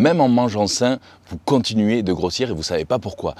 même en mangeant sain, vous continuez de grossir et vous savez pas pourquoi.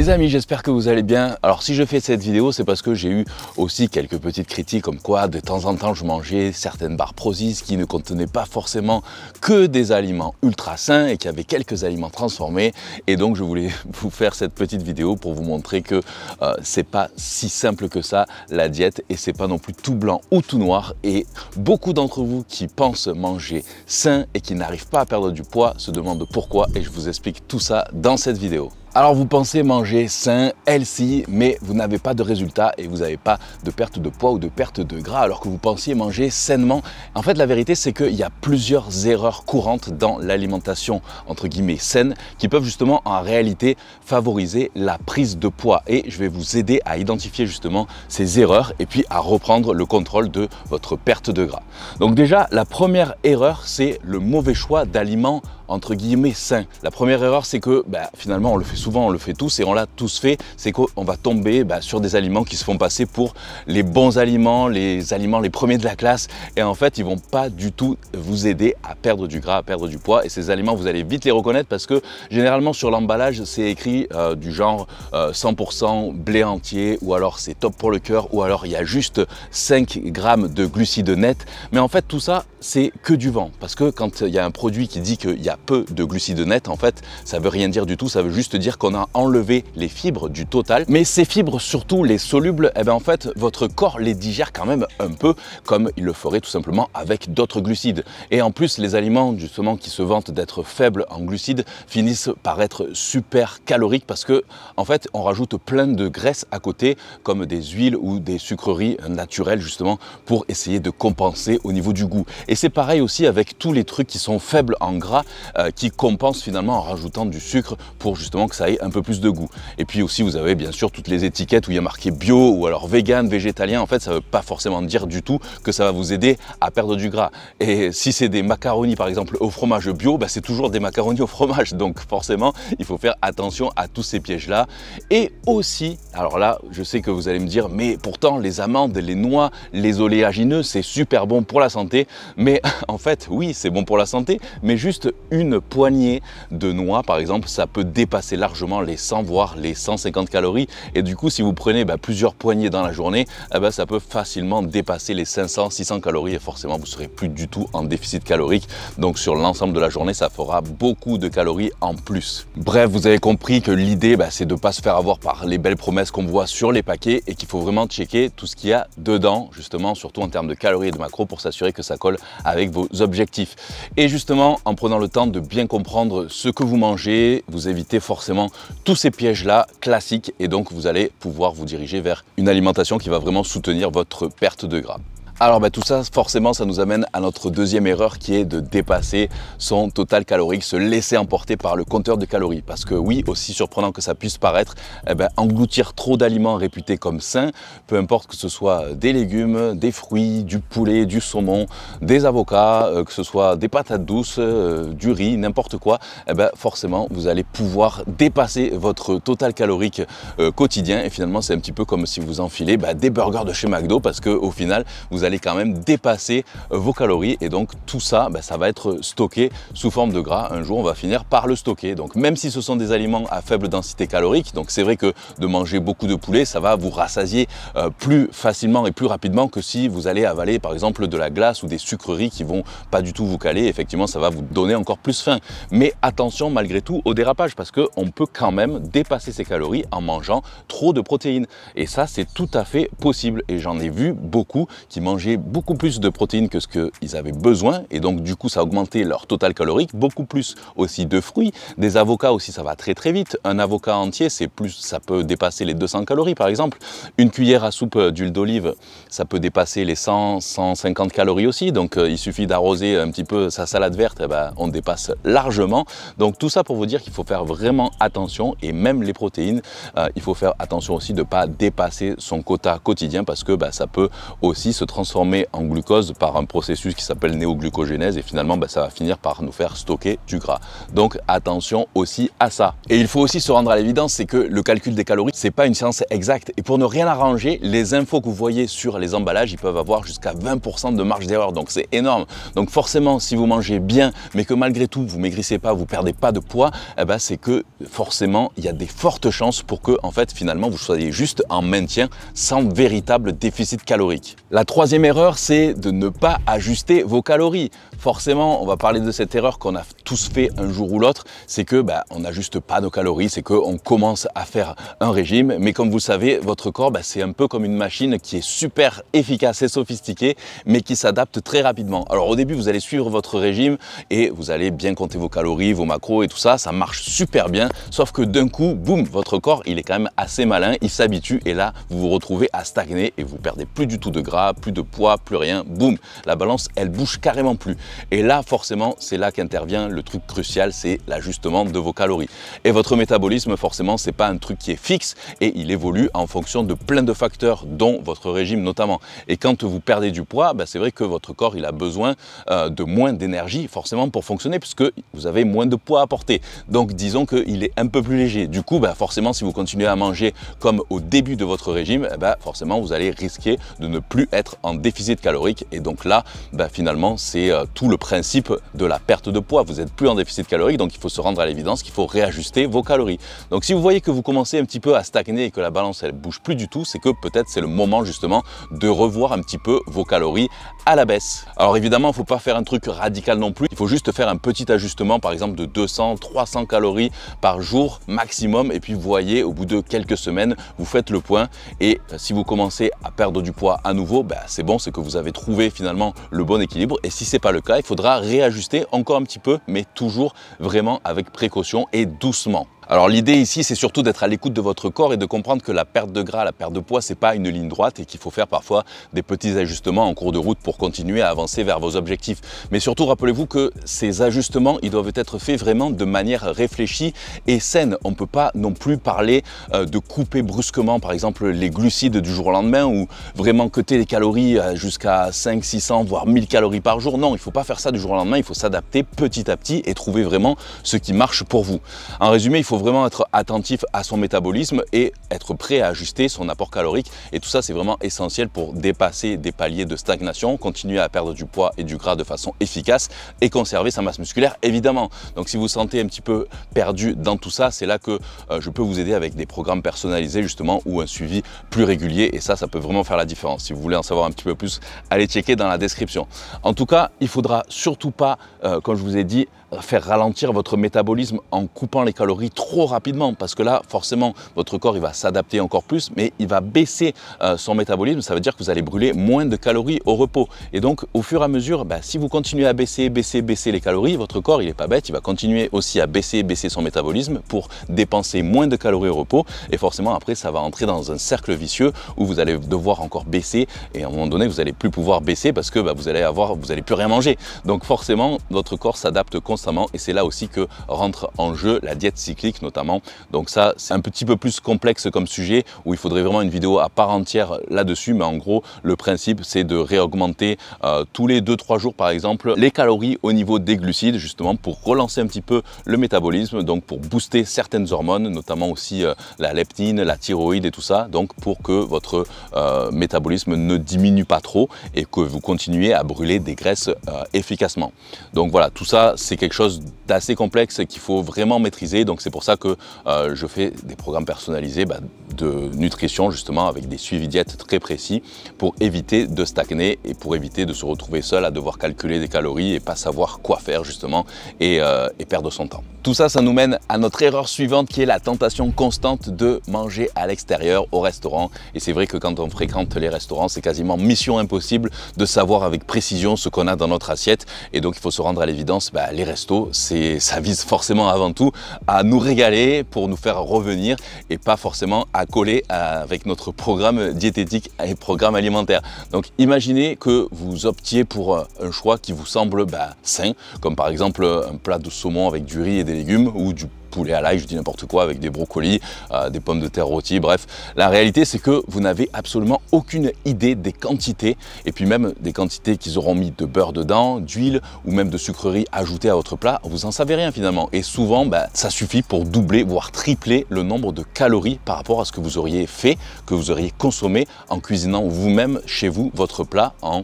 Les amis, j'espère que vous allez bien. Alors si je fais cette vidéo, c'est parce que j'ai eu aussi quelques petites critiques comme quoi de temps en temps je mangeais certaines barres Prozis qui ne contenaient pas forcément que des aliments ultra sains et qui avaient quelques aliments transformés. Et donc je voulais vous faire cette petite vidéo pour vous montrer que euh, c'est pas si simple que ça la diète et c'est pas non plus tout blanc ou tout noir. Et beaucoup d'entre vous qui pensent manger sain et qui n'arrivent pas à perdre du poids se demandent pourquoi et je vous explique tout ça dans cette vidéo. Alors vous pensez manger sain, healthy, mais vous n'avez pas de résultat et vous n'avez pas de perte de poids ou de perte de gras alors que vous pensiez manger sainement. En fait la vérité c'est qu'il y a plusieurs erreurs courantes dans l'alimentation entre guillemets saine qui peuvent justement en réalité favoriser la prise de poids et je vais vous aider à identifier justement ces erreurs et puis à reprendre le contrôle de votre perte de gras. Donc déjà la première erreur c'est le mauvais choix d'aliments entre guillemets sains, La première erreur, c'est que bah, finalement, on le fait souvent, on le fait tous et on l'a tous fait, c'est qu'on va tomber bah, sur des aliments qui se font passer pour les bons aliments, les aliments les premiers de la classe et en fait, ils vont pas du tout vous aider à perdre du gras, à perdre du poids et ces aliments, vous allez vite les reconnaître parce que généralement sur l'emballage, c'est écrit euh, du genre 100% euh, blé entier ou alors c'est top pour le cœur ou alors il y a juste 5 grammes de glucides nets. Mais en fait, tout ça, c'est que du vent parce que quand il y a un produit qui dit qu'il y a peu de glucides nets, en fait, ça veut rien dire du tout, ça veut juste dire qu'on a enlevé les fibres du total. Mais ces fibres, surtout les solubles, et eh bien en fait, votre corps les digère quand même un peu comme il le ferait tout simplement avec d'autres glucides. Et en plus, les aliments justement qui se vantent d'être faibles en glucides finissent par être super caloriques parce que en fait, on rajoute plein de graisses à côté comme des huiles ou des sucreries naturelles justement pour essayer de compenser au niveau du goût. Et c'est pareil aussi avec tous les trucs qui sont faibles en gras. Euh, qui compense finalement en rajoutant du sucre pour justement que ça ait un peu plus de goût. Et puis aussi, vous avez bien sûr toutes les étiquettes où il y a marqué bio ou alors vegan, végétalien. En fait, ça ne veut pas forcément dire du tout que ça va vous aider à perdre du gras. Et si c'est des macaronis par exemple au fromage bio, bah, c'est toujours des macaronis au fromage. Donc forcément, il faut faire attention à tous ces pièges-là. Et aussi, alors là, je sais que vous allez me dire, mais pourtant les amandes, les noix, les oléagineux, c'est super bon pour la santé. Mais en fait, oui, c'est bon pour la santé, mais juste une poignée de noix, par exemple, ça peut dépasser largement les 100 voire les 150 calories. Et du coup, si vous prenez bah, plusieurs poignées dans la journée, eh ben, ça peut facilement dépasser les 500, 600 calories et forcément vous serez plus du tout en déficit calorique. Donc sur l'ensemble de la journée, ça fera beaucoup de calories en plus. Bref, vous avez compris que l'idée, bah, c'est de ne pas se faire avoir par les belles promesses qu'on voit sur les paquets et qu'il faut vraiment checker tout ce qu'il y a dedans, justement, surtout en termes de calories et de macros pour s'assurer que ça colle avec vos objectifs. Et justement, en prenant le temps de bien comprendre ce que vous mangez. Vous évitez forcément tous ces pièges-là classiques et donc vous allez pouvoir vous diriger vers une alimentation qui va vraiment soutenir votre perte de gras. Alors bah, tout ça, forcément, ça nous amène à notre deuxième erreur qui est de dépasser son total calorique, se laisser emporter par le compteur de calories. Parce que oui, aussi surprenant que ça puisse paraître, eh ben, engloutir trop d'aliments réputés comme sains, peu importe que ce soit des légumes, des fruits, du poulet, du saumon, des avocats, euh, que ce soit des patates douces, euh, du riz, n'importe quoi, eh ben, forcément, vous allez pouvoir dépasser votre total calorique euh, quotidien. Et finalement, c'est un petit peu comme si vous enfilez bah, des burgers de chez McDo parce qu'au final, vous allez quand même dépasser euh, vos calories et donc tout ça, ben, ça va être stocké sous forme de gras. Un jour, on va finir par le stocker. Donc même si ce sont des aliments à faible densité calorique, donc c'est vrai que de manger beaucoup de poulet, ça va vous rassasier euh, plus facilement et plus rapidement que si vous allez avaler par exemple de la glace ou des sucreries qui vont pas du tout vous caler. Effectivement, ça va vous donner encore plus faim. Mais attention malgré tout au dérapage parce qu'on peut quand même dépasser ses calories en mangeant trop de protéines. Et ça, c'est tout à fait possible. Et j'en ai vu beaucoup qui mangent beaucoup plus de protéines que ce qu'ils avaient besoin et donc du coup ça a augmenté leur total calorique, beaucoup plus aussi de fruits, des avocats aussi ça va très très vite, un avocat entier c'est plus ça peut dépasser les 200 calories par exemple, une cuillère à soupe d'huile d'olive ça peut dépasser les 100 150 calories aussi donc euh, il suffit d'arroser un petit peu sa salade verte, et eh ben, on dépasse largement. Donc tout ça pour vous dire qu'il faut faire vraiment attention et même les protéines, euh, il faut faire attention aussi de ne pas dépasser son quota quotidien parce que bah, ça peut aussi se transformer en glucose par un processus qui s'appelle néoglucogénèse et finalement bah, ça va finir par nous faire stocker du gras. Donc attention aussi à ça. Et il faut aussi se rendre à l'évidence, c'est que le calcul des calories, c'est pas une science exacte. Et pour ne rien arranger, les infos que vous voyez sur les emballages, ils peuvent avoir jusqu'à 20% de marge d'erreur. Donc c'est énorme. Donc forcément, si vous mangez bien, mais que malgré tout vous maigrissez pas, vous perdez pas de poids, eh ben, c'est que forcément il y a des fortes chances pour que en fait finalement vous soyez juste en maintien sans véritable déficit calorique. La troisième erreur, c'est de ne pas ajuster vos calories. Forcément, on va parler de cette erreur qu'on a tous fait un jour ou l'autre, c'est que bah, on n'ajuste pas nos calories, c'est qu'on commence à faire un régime, mais comme vous savez, votre corps, bah, c'est un peu comme une machine qui est super efficace et sophistiquée, mais qui s'adapte très rapidement. Alors au début, vous allez suivre votre régime et vous allez bien compter vos calories, vos macros et tout ça, ça marche super bien, sauf que d'un coup, boum, votre corps, il est quand même assez malin, il s'habitue et là, vous vous retrouvez à stagner et vous perdez plus du tout de gras, plus de poids, plus rien, boum, la balance, elle bouge carrément plus. Et là, forcément, c'est là qu'intervient le truc crucial, c'est l'ajustement de vos calories. Et votre métabolisme, forcément, c'est pas un truc qui est fixe et il évolue en fonction de plein de facteurs, dont votre régime notamment. Et quand vous perdez du poids, bah, c'est vrai que votre corps, il a besoin euh, de moins d'énergie, forcément, pour fonctionner, puisque vous avez moins de poids à porter. Donc, disons qu'il est un peu plus léger. Du coup, bah, forcément, si vous continuez à manger comme au début de votre régime, eh bah, forcément, vous allez risquer de ne plus être en en déficit calorique. Et donc là, bah, finalement, c'est euh, tout le principe de la perte de poids. Vous n'êtes plus en déficit calorique, donc il faut se rendre à l'évidence qu'il faut réajuster vos calories. Donc si vous voyez que vous commencez un petit peu à stagner et que la balance, elle bouge plus du tout, c'est que peut-être c'est le moment justement de revoir un petit peu vos calories à la baisse. Alors évidemment, il faut pas faire un truc radical non plus. Il faut juste faire un petit ajustement, par exemple de 200, 300 calories par jour maximum. Et puis vous voyez, au bout de quelques semaines, vous faites le point. Et euh, si vous commencez à perdre du poids à nouveau, ben, c'est c'est bon, c'est que vous avez trouvé finalement le bon équilibre. Et si ce n'est pas le cas, il faudra réajuster encore un petit peu, mais toujours vraiment avec précaution et doucement. Alors l'idée ici, c'est surtout d'être à l'écoute de votre corps et de comprendre que la perte de gras, la perte de poids, c'est pas une ligne droite et qu'il faut faire parfois des petits ajustements en cours de route pour continuer à avancer vers vos objectifs. Mais surtout, rappelez-vous que ces ajustements, ils doivent être faits vraiment de manière réfléchie et saine. On ne peut pas non plus parler euh, de couper brusquement, par exemple, les glucides du jour au lendemain ou vraiment coter les calories euh, jusqu'à 5, 600, voire 1000 calories par jour. Non, il faut pas faire ça du jour au lendemain. Il faut s'adapter petit à petit et trouver vraiment ce qui marche pour vous. En résumé, il faut vraiment être attentif à son métabolisme et être prêt à ajuster son apport calorique. Et tout ça, c'est vraiment essentiel pour dépasser des paliers de stagnation, continuer à perdre du poids et du gras de façon efficace et conserver sa masse musculaire, évidemment. Donc, si vous vous sentez un petit peu perdu dans tout ça, c'est là que euh, je peux vous aider avec des programmes personnalisés, justement, ou un suivi plus régulier. Et ça, ça peut vraiment faire la différence. Si vous voulez en savoir un petit peu plus, allez checker dans la description. En tout cas, il faudra surtout pas, euh, comme je vous ai dit, faire ralentir votre métabolisme en coupant les calories trop rapidement parce que là forcément votre corps il va s'adapter encore plus mais il va baisser euh, son métabolisme ça veut dire que vous allez brûler moins de calories au repos et donc au fur et à mesure bah, si vous continuez à baisser baisser baisser les calories votre corps il est pas bête il va continuer aussi à baisser baisser son métabolisme pour dépenser moins de calories au repos et forcément après ça va entrer dans un cercle vicieux où vous allez devoir encore baisser et à un moment donné vous allez plus pouvoir baisser parce que bah, vous allez avoir vous allez plus rien manger donc forcément votre corps s'adapte constamment et c'est là aussi que rentre en jeu la diète cyclique notamment. Donc ça, c'est un petit peu plus complexe comme sujet où il faudrait vraiment une vidéo à part entière là-dessus, mais en gros, le principe, c'est de réaugmenter euh, tous les 2-3 jours, par exemple, les calories au niveau des glucides, justement, pour relancer un petit peu le métabolisme, donc pour booster certaines hormones, notamment aussi euh, la leptine, la thyroïde et tout ça, donc pour que votre euh, métabolisme ne diminue pas trop et que vous continuez à brûler des graisses efficacement. Donc voilà, tout ça, c'est quelque chose d'assez complexe qu'il faut vraiment maîtriser. Donc c'est pour ça que euh, je fais des programmes personnalisés bah, de nutrition justement avec des suivis diètes très précis pour éviter de stagner et pour éviter de se retrouver seul à devoir calculer des calories et pas savoir quoi faire justement euh, et, perdre son temps. Tout ça, ça nous mène à notre erreur suivante qui est la tentation constante de manger à l'extérieur au restaurant. Et c'est vrai que quand on fréquente les restaurants, c'est quasiment mission impossible de savoir avec précision ce qu'on a dans notre assiette. Et donc il faut se rendre à l'évidence, bah, les restaurants c'est, ça vise forcément avant tout à nous régaler pour nous faire revenir et pas forcément à coller euh, avec notre programme diététique et programme alimentaire. Donc imaginez que vous optiez pour euh, un choix qui vous semble bah, sain, comme par exemple un plat de saumon avec du riz et des légumes ou du poulet à l'ail, je dis n'importe quoi, avec des brocolis, euh, des pommes de terre rôties, bref. La réalité, c'est que vous n'avez absolument aucune idée des quantités, et puis même des quantités qu'ils auront mis de beurre dedans, d'huile ou même de sucreries ajoutées à votre plat, vous en savez rien finalement. Et souvent, bah, ça suffit pour doubler, voire tripler le nombre de calories par rapport à ce que vous auriez fait, que vous auriez consommé en cuisinant vous-même chez vous votre plat en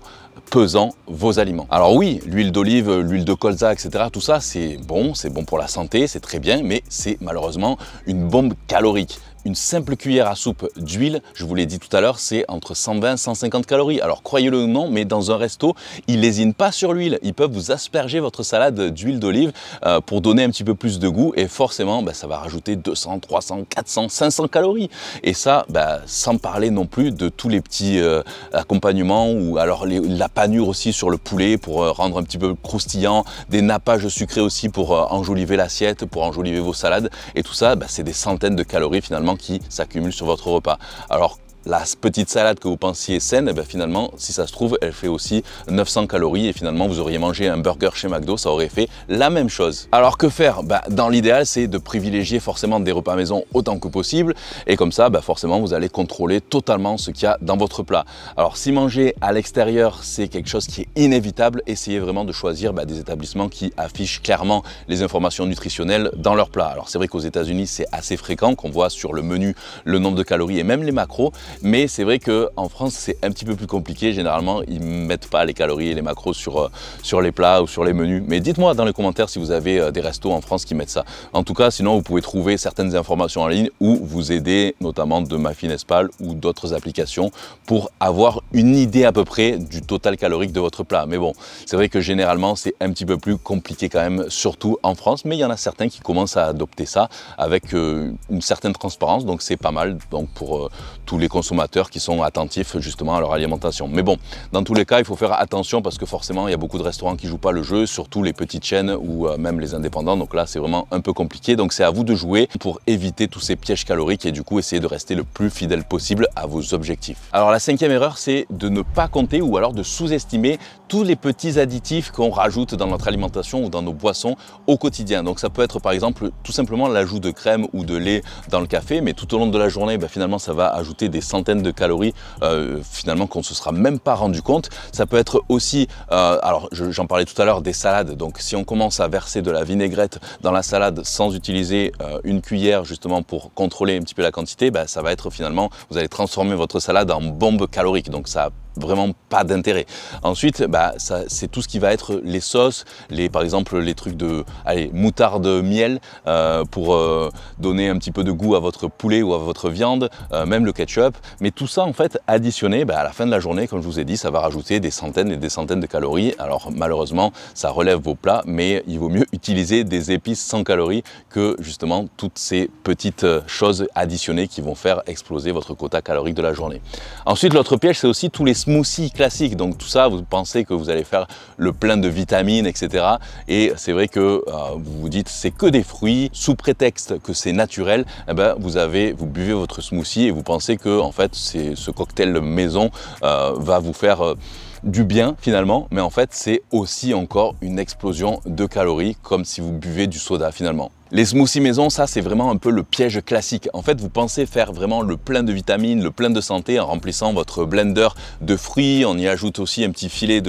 pesant vos aliments. Alors oui, l'huile d'olive, l'huile de colza, etc., tout ça, c'est bon, c'est bon pour la santé, c'est très bien, mais c'est malheureusement une bombe calorique. Une simple cuillère à soupe d'huile, je vous l'ai dit tout à l'heure, c'est entre 120 et 150 calories. Alors croyez-le ou non, mais dans un resto, ils lésinent pas sur l'huile. Ils peuvent vous asperger votre salade d'huile d'olive euh, pour donner un petit peu plus de goût et forcément, bah, ça va rajouter 200, 300, 400, 500 calories. Et ça, bah, sans parler non plus de tous les petits euh, accompagnements ou alors la panure aussi sur le poulet pour euh, rendre un petit peu croustillant, des nappages sucrés aussi pour enjoliver l'assiette, pour enjoliver vos salades. Et tout ça, bah, c'est des centaines de calories finalement qui s'accumulent sur votre repas. Alors la petite salade que vous pensiez saine, eh ben, finalement, si ça se trouve, elle fait aussi 900 calories et finalement, vous auriez mangé un burger chez McDo, ça aurait fait la même chose. Alors que faire bah, Dans l'idéal, c'est de privilégier forcément des repas maison autant que possible et comme ça, bah, forcément, vous allez contrôler totalement ce qu'il y a dans votre plat. Alors si manger à l'extérieur, c'est quelque chose qui est inévitable, essayez vraiment de choisir bah, des établissements qui affichent clairement les informations nutritionnelles dans leur plat. Alors c'est vrai qu'aux États-Unis, c'est assez fréquent qu'on voit sur le menu le nombre de calories et même les macros. Mais c'est vrai qu'en France, c'est un petit peu plus compliqué. Généralement, ils ne mettent pas les calories et les macros sur, euh, sur les plats ou sur les menus. Mais dites-moi dans les commentaires si vous avez euh, des restos en France qui mettent ça. En tout cas, sinon, vous pouvez trouver certaines informations en ligne ou vous aider notamment de espal ou d'autres applications pour avoir une idée à peu près du total calorique de votre plat. Mais bon, c'est vrai que généralement, c'est un petit peu plus compliqué quand même, surtout en France. Mais il y en a certains qui commencent à adopter ça avec euh, une certaine transparence. Donc, c'est pas mal donc pour tous les consommateurs consommateurs qui sont attentifs justement à leur alimentation. Mais bon, dans tous les cas, il faut faire attention parce que forcément, il y a beaucoup de restaurants qui jouent pas le jeu, surtout les petites chaînes ou euh, même les indépendants. Donc là, c'est vraiment un peu compliqué. Donc c'est à vous de jouer pour éviter tous ces pièges caloriques et du coup, essayer de rester le plus fidèle possible à vos objectifs. Alors la cinquième erreur, c'est de ne pas compter ou alors de sous-estimer tous les petits additifs qu'on rajoute dans notre alimentation ou dans nos boissons au quotidien. Donc ça peut être par exemple tout simplement l'ajout de crème ou de lait dans le café, mais tout au long de la journée, ben, finalement ça va ajouter des centaines de calories euh, finalement qu'on ne se sera même pas rendu compte. Ça peut être aussi, euh, alors j'en parlais tout à l'heure, des salades. Donc si on commence à verser de la vinaigrette dans la salade sans utiliser euh, une cuillère justement pour contrôler un petit peu la quantité, ben, ça va être finalement, vous allez transformer votre salade en bombe calorique. Donc ça vraiment pas d'intérêt. Ensuite, bah, c'est tout ce qui va être les sauces, les, par exemple les trucs de allez, moutarde miel euh, pour euh, donner un petit peu de goût à votre poulet ou à votre viande, euh, même le ketchup. Mais tout ça, en fait, additionné, bah, à la fin de la journée, comme je vous ai dit, ça va rajouter des centaines et des centaines de calories. Alors malheureusement, ça relève vos plats, mais il vaut mieux utiliser des épices sans calories que justement toutes ces petites choses additionnées qui vont faire exploser votre quota calorique de la journée. Ensuite, l'autre piège, c'est aussi tous les smoothie classique. Donc tout ça, vous pensez que vous allez faire le plein de vitamines, etc. Et c'est vrai que euh, vous vous dites c'est que des fruits, sous prétexte que c'est naturel, eh ben, vous, avez, vous buvez votre smoothie et vous pensez que en fait ce cocktail maison euh, va vous faire... Euh, du bien finalement, mais en fait c'est aussi encore une explosion de calories comme si vous buvez du soda finalement. Les smoothies maison, ça c'est vraiment un peu le piège classique. En fait, vous pensez faire vraiment le plein de vitamines, le plein de santé en remplissant votre blender de fruits. On y ajoute aussi un petit filet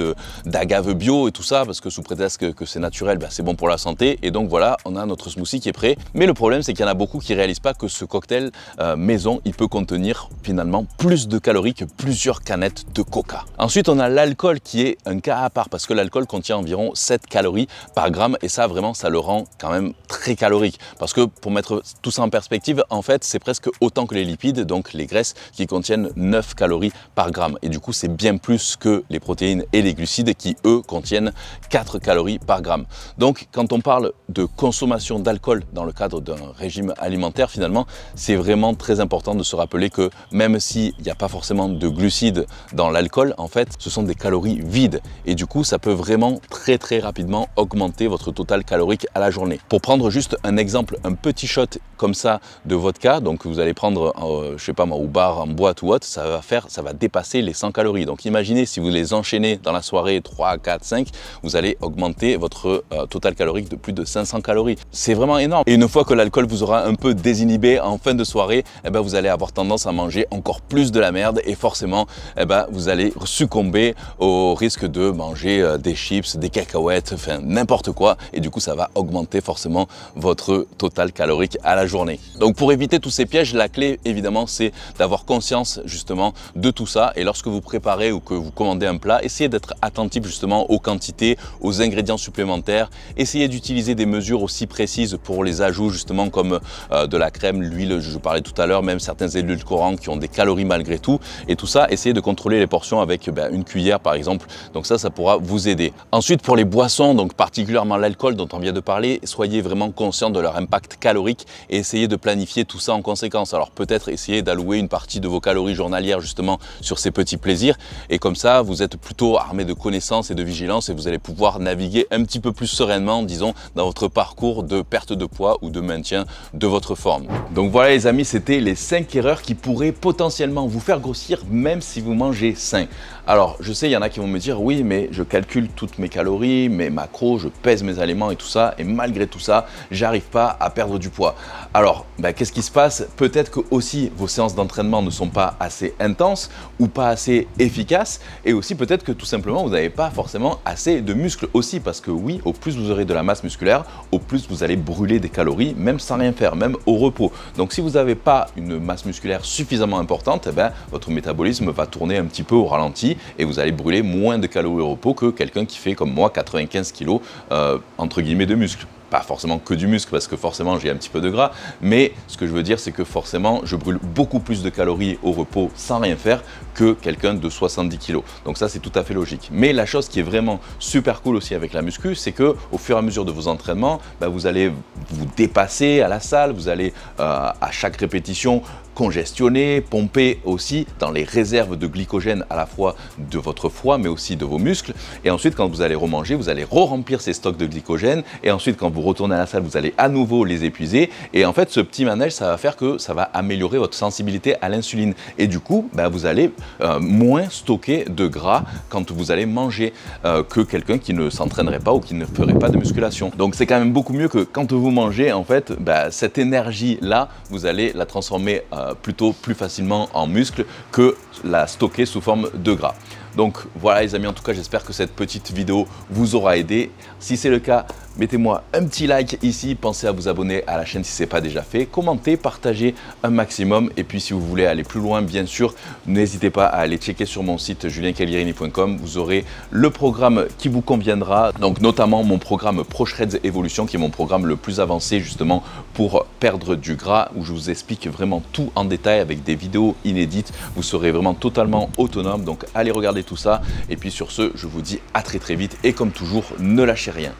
d'agave bio et tout ça parce que sous prétexte que, c'est naturel, ben, c'est bon pour la santé. Et donc voilà, on a notre smoothie qui est prêt. Mais le problème, c'est qu'il y en a beaucoup qui réalisent pas que ce cocktail euh, maison, il peut contenir finalement plus de calories que plusieurs canettes de coca. Ensuite, on a l'alcool qui est un cas à part parce que l'alcool contient environ 7 calories par gramme et ça vraiment, ça le rend quand même très calorique parce que pour mettre tout ça en perspective, en fait, c'est presque autant que les lipides, donc les graisses, qui contiennent 9 calories par gramme. Et du coup, c'est bien plus que les protéines et les glucides qui, eux, contiennent 4 calories par gramme. Donc, quand on parle de consommation d'alcool dans le cadre d'un régime alimentaire, finalement, c'est vraiment très important de se rappeler que même s'il n'y a pas forcément de glucides dans l'alcool, en fait, ce sont des calories vides. Et du coup, ça peut vraiment très très rapidement augmenter votre total calorique à la journée. Pour prendre juste un exemple, un petit shot comme ça de vodka, donc vous allez prendre, euh, je sais pas moi, au bar, en boîte ou autre, ça va faire, ça va dépasser les 100 calories. Donc imaginez si vous les enchaînez dans la soirée 3, 4, 5, vous allez augmenter votre euh, total calorique de plus de 500 calories. C'est vraiment énorme. Et une fois que l'alcool vous aura un peu désinhibé en fin de soirée, et eh ben, vous allez avoir tendance à manger encore plus de la merde et forcément, eh ben, vous allez succomber au risque de manger euh, des chips, des cacahuètes, enfin n'importe quoi. Et du coup, ça va augmenter forcément votre votre total calorique à la journée. Donc pour éviter tous ces pièges, la clé évidemment c'est d'avoir conscience justement de tout ça et lorsque vous préparez ou que vous commandez un plat, essayez d'être attentif justement aux quantités, aux ingrédients supplémentaires, essayez d'utiliser des mesures aussi précises pour les ajouts justement comme euh, de la crème, l'huile, je parlais tout à l'heure, même certains édulcorants qui ont des calories malgré tout et tout ça, essayez de contrôler les portions avec eh ben, une cuillère par exemple, donc ça, ça pourra vous aider. Ensuite pour les boissons, donc particulièrement l'alcool dont on vient de parler, soyez vraiment conscient de leur impact calorique et essayer de planifier tout ça en conséquence. Alors peut-être essayer d'allouer une partie de vos calories journalières justement sur ces petits plaisirs et comme ça vous êtes plutôt armé de connaissances et de vigilance et vous allez pouvoir naviguer un petit peu plus sereinement disons dans votre parcours de perte de poids ou de maintien de votre forme. Donc voilà les amis c'était les 5 erreurs qui pourraient potentiellement vous faire grossir même si vous mangez sain. Alors, je sais, il y en a qui vont me dire, oui, mais je calcule toutes mes calories, mes macros, je pèse mes aliments et tout ça, et malgré tout ça, j'arrive pas à perdre du poids. Alors, bah, qu'est-ce qui se passe Peut-être que aussi vos séances d'entraînement ne sont pas assez intenses ou pas assez efficaces, et aussi peut-être que tout simplement, vous n'avez pas forcément assez de muscles aussi, parce que oui, au plus vous aurez de la masse musculaire, au plus vous allez brûler des calories, même sans rien faire, même au repos. Donc, si vous n'avez pas une masse musculaire suffisamment importante, eh ben, votre métabolisme va tourner un petit peu au ralenti et vous allez brûler moins de calories au repos que quelqu'un qui fait comme moi 95 kg euh, entre guillemets de muscle. pas forcément que du muscle parce que forcément j'ai un petit peu de gras, mais ce que je veux dire c'est que forcément je brûle beaucoup plus de calories au repos sans rien faire que quelqu'un de 70 kg. Donc ça c'est tout à fait logique. Mais la chose qui est vraiment super cool aussi avec la muscu, c'est que au fur et à mesure de vos entraînements, bah, vous allez vous dépasser à la salle, vous allez euh, à chaque répétition congestionner, pomper aussi dans les réserves de glycogène à la fois de votre foie mais aussi de vos muscles. Et ensuite, quand vous allez remanger, vous allez re-remplir ces stocks de glycogène. Et ensuite, quand vous retournez à la salle, vous allez à nouveau les épuiser. Et en fait, ce petit manège, ça va faire que ça va améliorer votre sensibilité à l'insuline. Et du coup, bah, vous allez euh, moins stocker de gras quand vous allez manger euh, que quelqu'un qui ne s'entraînerait pas ou qui ne ferait pas de musculation. Donc c'est quand même beaucoup mieux que quand vous mangez, en fait, bah, cette énergie-là, vous allez la transformer euh, plutôt plus facilement en muscle que la stocker sous forme de gras. Donc voilà les amis, en tout cas j'espère que cette petite vidéo vous aura aidé. Si c'est le cas, Mettez-moi un petit like ici, pensez à vous abonner à la chaîne si ce n'est pas déjà fait, commentez, partagez un maximum et puis si vous voulez aller plus loin, bien sûr, n'hésitez pas à aller checker sur mon site juliencalierini.com, vous aurez le programme qui vous conviendra, donc notamment mon programme ProShreds Evolution qui est mon programme le plus avancé justement pour perdre du gras où je vous explique vraiment tout en détail avec des vidéos inédites, vous serez vraiment totalement autonome, donc allez regarder tout ça et puis sur ce, je vous dis à très très vite et comme toujours, ne lâchez rien.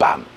bam